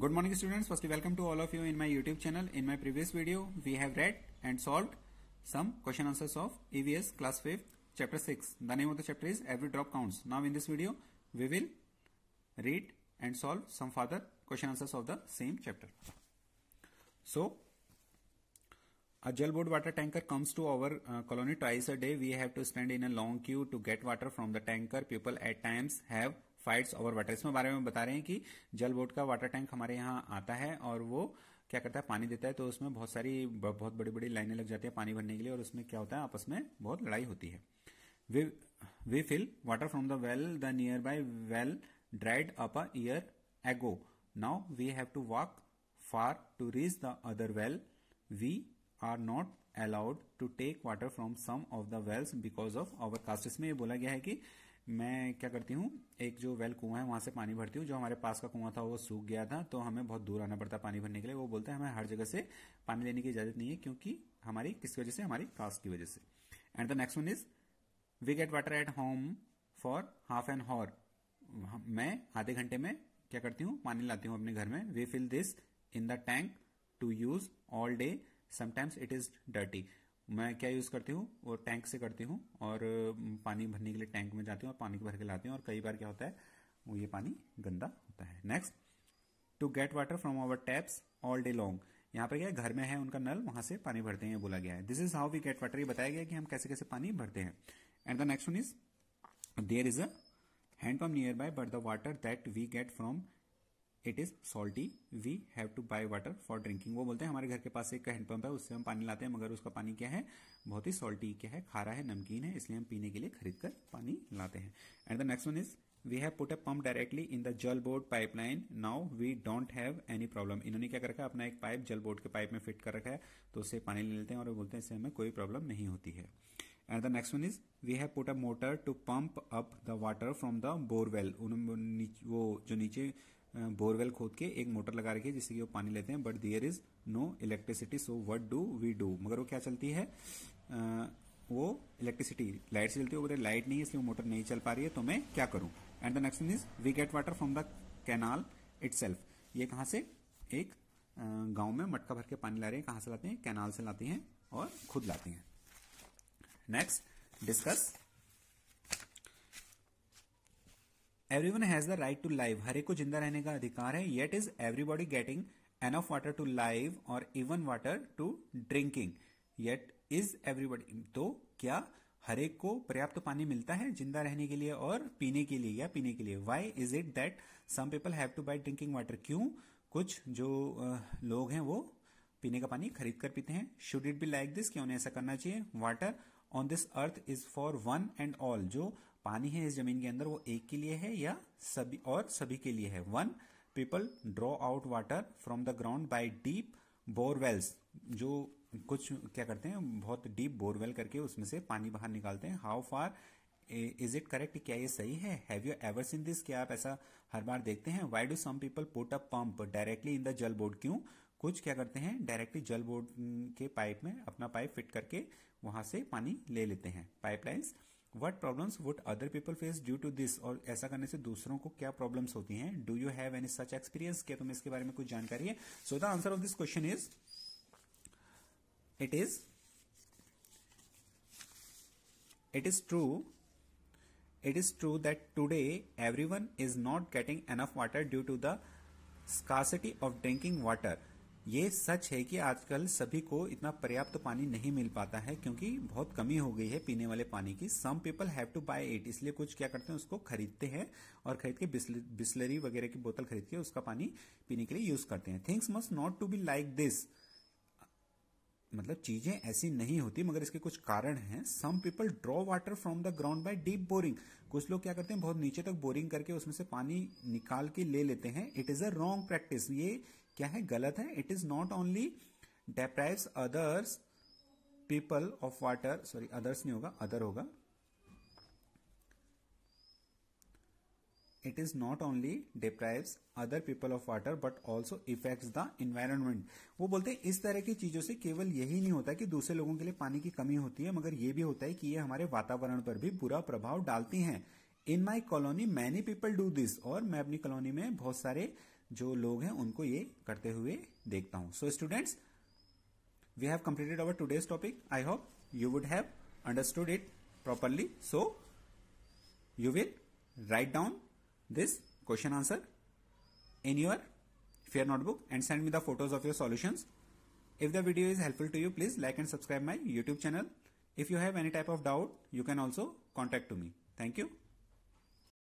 Good morning students. Firstly, welcome to all of you in my YouTube channel. In my previous video, we have read and solved some question answers of EVS class 5 chapter 6. The name of the chapter is Every Drop Counts. Now in this video, we will read and solve some further question answers of the same chapter. So, a gel water tanker comes to our uh, colony twice a day. We have to stand in a long queue to get water from the tanker. People at times have fights over water इसमें बारे में बता रहे हैं कि जल board का water tank हमारे यहाँ आता है और वो क्या करता है पानी देता है तो उसमें बहुत सारी बहुत बड़ी बड़ी लाइनें लग जाती है पानी भरने के लिए और उसमें क्या होता है आपस में बहुत लड़ाई होती है we we fill water from the well the nearby well dried up a year ago now we have to walk far to reach the other well we are not allowed to take water from some of the wells because of our caste इसमें यह बोला गया है कि मैं क्या करती हूँ एक जो वेल कुआं है वहां से पानी भरती हूँ जो हमारे पास का कुआं था वो सूख गया था तो हमें बहुत दूर आना पड़ता है पानी भरने के लिए वो बोलते हैं हमें हर जगह से पानी लेने की इजाजत नहीं है क्योंकि हमारी किसकी वजह से हमारी कास्ट की वजह से and the next one is we get water at home for half an hour मैं आधे घंटे में क्या करती हूँ पानी लाती हूँ अपने घर में we fill this in the tank to use all day sometimes it is dirty मैं क्या यूज करती हूँ वो टैंक से करती हूँ और पानी भरने के लिए टैंक में जाती हूँ और पानी भर के लाती हूँ और कई बार क्या होता है वो ये पानी गंदा होता है next to get water from our taps all day long यहाँ पर क्या है घर में है उनका नल वहां से पानी भरते हैं बोला गया है this is how we get water ये बताया गया कि हम कैसे कैसे पानी भरते हैं and the next one is there is a handpump nearby but the water that we get from it is salty we have to buy water for drinking वो बोलते हैं हमारे घर के पास एक हैंड है उससे हम पानी लाते हैं मगर उसका पानी क्या है बहुत ही सॉल्टी क्या है खारा है नमकीन है इसलिए हम पीने के लिए खरीद कर पानी लाते हैं and the next one is we have put a pump directly in the Jal board pipeline now we don't have any problem इन्होंने क्या कर रखा है अपना एक पाइप जल बोर्ड के पाइप में फिट कर रखा है तो उससे पानी ले लेते हैं और वो बोलते हैं इससे हमें कोई प्रॉब्लम नहीं होती है and the next one is we have put a motor to pump up the water from the borewell उन्होंने वो जो नीचे बोरवेल खोद के एक मोटर लगा रखी है जिससे कि वो पानी लेते हैं but there is no electricity so what do we do मगर वो क्या चलती है uh, वो इलेक्ट्रिसिटी लाइट से चलती है लाइट नहीं है इसलिए वो मोटर नहीं चल पा रही है तो मैं क्या करूं and the next one is we get water from the canal it ये कहां से एक गांव में मटका भर के पानी ला रहे हैं कहां से लाते हैं कैनाल से लाते हैं और खुद लाते हैं Next, discuss. One has the right to live हर एक को जिंदा रहने का अधिकार है yet is everybody getting enough water to live और even water to drinking yet is everybody तो क्या हर एक को पर्याप्त पानी मिलता है जिंदा रहने के लिए और पीने के लिए या पीने के लिए why is it that some people have to buy drinking water क्यों कुछ जो लोग हैं वो पीने का पानी खरीद कर पीते हैं should it be like this क्या उन्हें ऐसा करना चाहिए water on this earth is for one and all जो पानी है इस जमीन के अंदर वो एक के लिए है या सभी और सभी के लिए है one people draw out water from the ground by deep borewells जो कुछ क्या करते हैं बहुत डीप बोरवेल करके उसमें से पानी बाहर निकालते हैं how far is it correct क्या ये सही है have you ever seen this क्या आप ऐसा हर बार देखते हैं why do some people put a pump directly in the Jal board क्यों कुछ क्या करते हैं डायरेक्टली जल बोर्ड के पाइप में अपना पाइप फिट करके वहां से पानी ले लेते हैं pipelines what problems would other people face due to this और ऐसा करने से दूसरों को क्या प्रॉब्लम्स होती हैं do you have any such experience क्या तुम्हें इसके बारे में कुछ जानकारी है so the answer of this question is it is it is true it is true that today everyone is not getting enough water due to the scarcity of drinking water ये सच है कि आजकल सभी को इतना पर्याप्त पानी नहीं मिल पाता है क्योंकि बहुत कमी हो गई है पीने वाले पानी की some people have to buy it इसलिए कुछ क्या करते हैं उसको खरीदते हैं और खरीद के बिस्लरी वगैरह की बोतल खरीद के उसका पानी पीने के लिए यूज करते हैं things must not to be like this मतलब चीजें ऐसी नहीं होती मगर इसके कुछ कारण हैं some people draw water from the ground by deep boring कुछ लोग क्या करते हैं बहुत नीचे तक बोरिंग करके उसमें से पानी निकाल के ले लेते हैं it is a wrong practice ये क्या है गलत है it is not only deprives others people of water sorry others नहीं होगा अदर होगा it is not only deprives other people of water but also effect the environment वो बोलते हैं इस तरह की चीजों से केवल यही नहीं होता कि दूसरे लोगों के लिए पानी की कमी होती है मगर ये भी होता है कि ये हमारे वातावरण पर भी बुरा प्रभाव डालती हैं in my colony many people do this और मैं अपनी कॉलोनी में बहुत सारे जो लोग हैं उनको ये करते हुए देखता हूं so students we have completed our today's topic I hope you would have understood it properly so you will write down this question answer in your fair notebook and send me the photos of your solutions if the video is helpful to you please like and subscribe my YouTube channel if you have any type of doubt you can also contact to me thank you